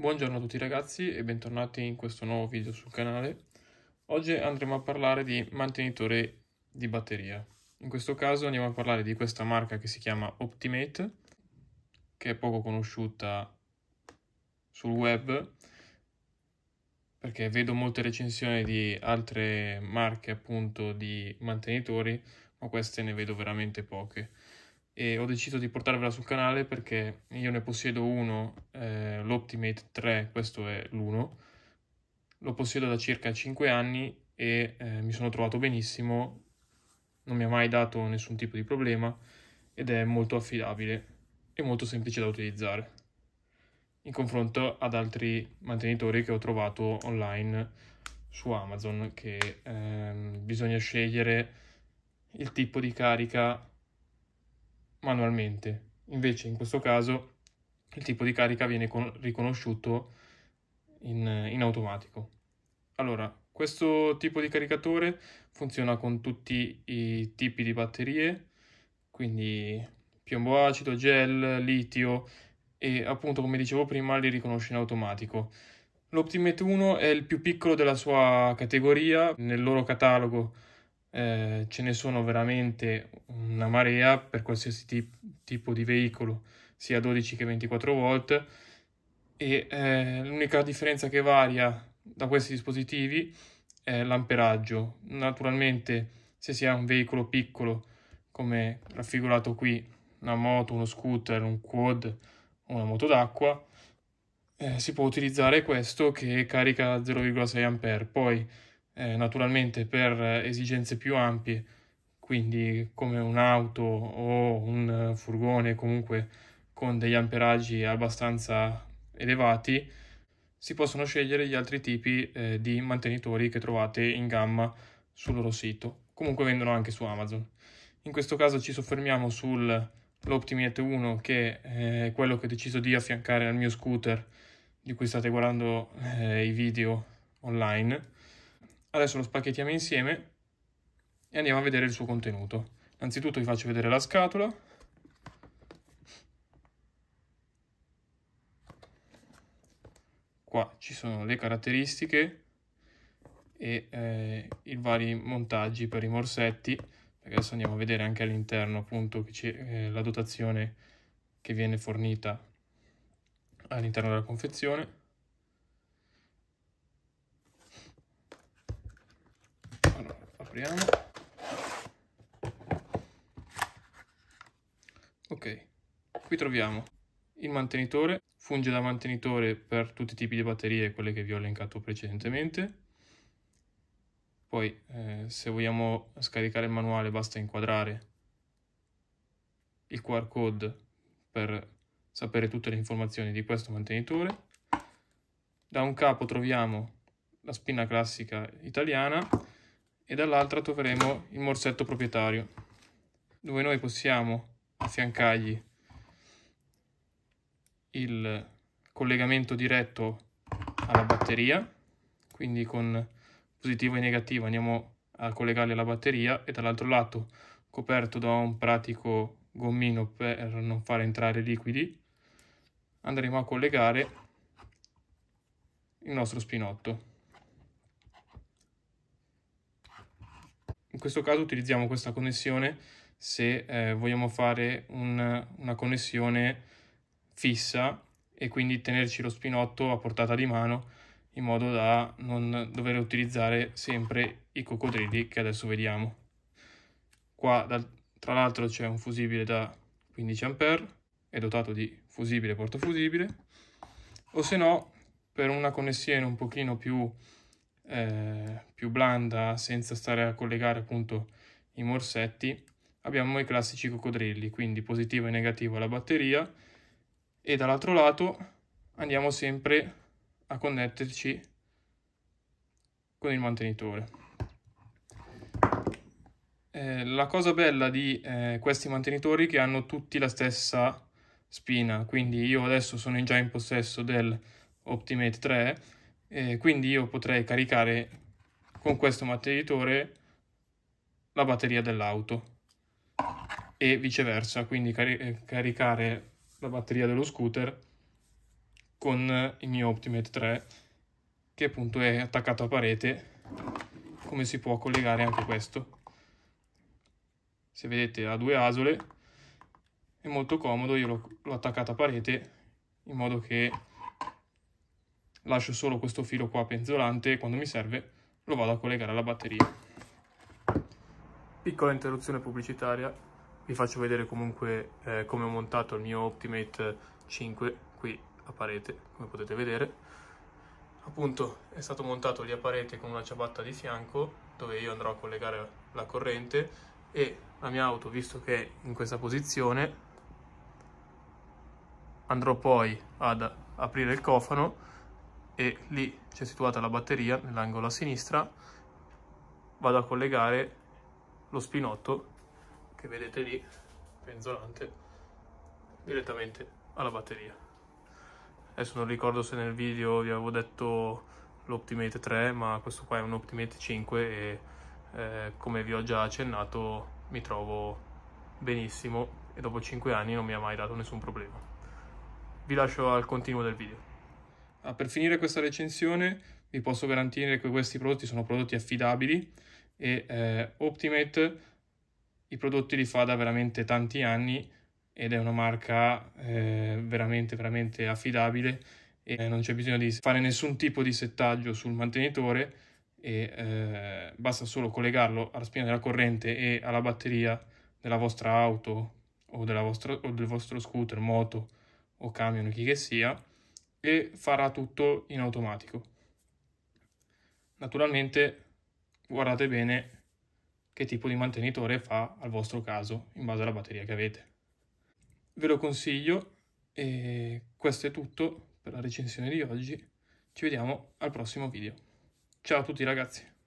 Buongiorno a tutti ragazzi e bentornati in questo nuovo video sul canale. Oggi andremo a parlare di mantenitore di batteria. In questo caso andiamo a parlare di questa marca che si chiama Optimate, che è poco conosciuta sul web, perché vedo molte recensioni di altre marche appunto di mantenitori, ma queste ne vedo veramente poche e ho deciso di portarvela sul canale perché io ne possiedo uno, eh, l'Optimate 3, questo è l'1, lo possiedo da circa 5 anni e eh, mi sono trovato benissimo, non mi ha mai dato nessun tipo di problema ed è molto affidabile e molto semplice da utilizzare in confronto ad altri mantenitori che ho trovato online su Amazon che ehm, bisogna scegliere il tipo di carica manualmente. Invece in questo caso il tipo di carica viene riconosciuto in, in automatico. Allora, questo tipo di caricatore funziona con tutti i tipi di batterie, quindi piombo acido, gel, litio e appunto come dicevo prima li riconosce in automatico. L'Optimet 1 è il più piccolo della sua categoria, nel loro catalogo eh, ce ne sono veramente una marea per qualsiasi tip tipo di veicolo, sia 12 che 24 volt. E eh, l'unica differenza che varia da questi dispositivi è l'amperaggio. Naturalmente, se si ha un veicolo piccolo, come raffigurato qui, una moto, uno scooter, un quad, una moto d'acqua, eh, si può utilizzare questo che carica 0,6 A. Poi eh, naturalmente per esigenze più ampie, quindi come un'auto o un furgone comunque con degli amperaggi abbastanza elevati, si possono scegliere gli altri tipi eh, di mantenitori che trovate in gamma sul loro sito. Comunque vendono anche su Amazon. In questo caso ci soffermiamo sull'Optimate 1 che è quello che ho deciso di affiancare al mio scooter di cui state guardando eh, i video online Adesso lo spacchettiamo insieme e andiamo a vedere il suo contenuto. Innanzitutto vi faccio vedere la scatola. Qua ci sono le caratteristiche e eh, i vari montaggi per i morsetti. Adesso andiamo a vedere anche all'interno appunto eh, la dotazione che viene fornita all'interno della confezione. apriamo ok qui troviamo il mantenitore funge da mantenitore per tutti i tipi di batterie quelle che vi ho elencato precedentemente poi eh, se vogliamo scaricare il manuale basta inquadrare il QR code per sapere tutte le informazioni di questo mantenitore da un capo troviamo la spina classica italiana e dall'altra troveremo il morsetto proprietario dove noi possiamo affiancargli il collegamento diretto alla batteria quindi con positivo e negativo andiamo a collegarli alla batteria e dall'altro lato coperto da un pratico gommino per non far entrare liquidi andremo a collegare il nostro spinotto In questo caso utilizziamo questa connessione se eh, vogliamo fare un, una connessione fissa e quindi tenerci lo spinotto a portata di mano in modo da non dover utilizzare sempre i coccodrilli che adesso vediamo. Qua dal, tra l'altro c'è un fusibile da 15 A, è dotato di fusibile portafusibile, o se no per una connessione un pochino più eh, più blanda senza stare a collegare appunto i morsetti abbiamo i classici coccodrilli quindi positivo e negativo alla batteria e dall'altro lato andiamo sempre a connetterci con il mantenitore eh, la cosa bella di eh, questi mantenitori è che hanno tutti la stessa spina quindi io adesso sono già in possesso del Optimate 3 eh, quindi io potrei caricare con questo mantenitore la batteria dell'auto e viceversa, quindi cari eh, caricare la batteria dello scooter con il mio Optimate 3 che appunto è attaccato a parete come si può collegare anche questo se vedete ha due asole è molto comodo io l'ho attaccato a parete in modo che lascio solo questo filo qua penzolante e quando mi serve lo vado a collegare alla batteria. Piccola interruzione pubblicitaria, vi faccio vedere comunque eh, come ho montato il mio Optimate 5 qui a parete, come potete vedere. Appunto è stato montato lì a parete con una ciabatta di fianco dove io andrò a collegare la corrente e la mia auto, visto che è in questa posizione, andrò poi ad aprire il cofano e lì c'è situata la batteria nell'angolo a sinistra vado a collegare lo spinotto che vedete lì penzolante direttamente alla batteria adesso non ricordo se nel video vi avevo detto l'Optimate 3 ma questo qua è un Optimate 5 e eh, come vi ho già accennato mi trovo benissimo e dopo 5 anni non mi ha mai dato nessun problema vi lascio al continuo del video Ah, per finire questa recensione vi posso garantire che questi prodotti sono prodotti affidabili e eh, Optimate i prodotti li fa da veramente tanti anni ed è una marca eh, veramente veramente affidabile e eh, non c'è bisogno di fare nessun tipo di settaggio sul mantenitore e eh, basta solo collegarlo alla spina della corrente e alla batteria della vostra auto o, della vostra, o del vostro scooter, moto o camion, chi che sia e farà tutto in automatico. Naturalmente guardate bene che tipo di mantenitore fa al vostro caso in base alla batteria che avete. Ve lo consiglio e questo è tutto per la recensione di oggi. Ci vediamo al prossimo video. Ciao a tutti ragazzi!